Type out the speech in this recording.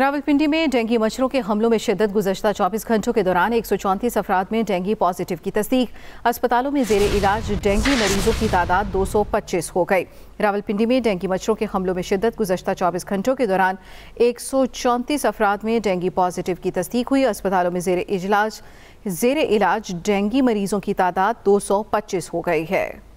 रावलपिंडी में डेंगू मच्छरों के हमलों में शिदत गुजशत 24 घंटों के दौरान एक सौ चौंतीस अफराद में डेंगू पॉजिटिव की तस्दीक अस्पतालों में जेर इलाज डेंगू मरीजों की तादाद 225 हो गई रावलपिंडी में डेंगू मच्छरों के हमलों में शिदत गुजशत 24 घंटों के दौरान एक सौ चौंतीस अफराद में डेंगू पॉजिटिव की तस्दीक हुई अस्पतालों में जेर इजलाज जेर इलाज डेंगू मरीजों की तादाद दो सौ पच्चीस हो गई है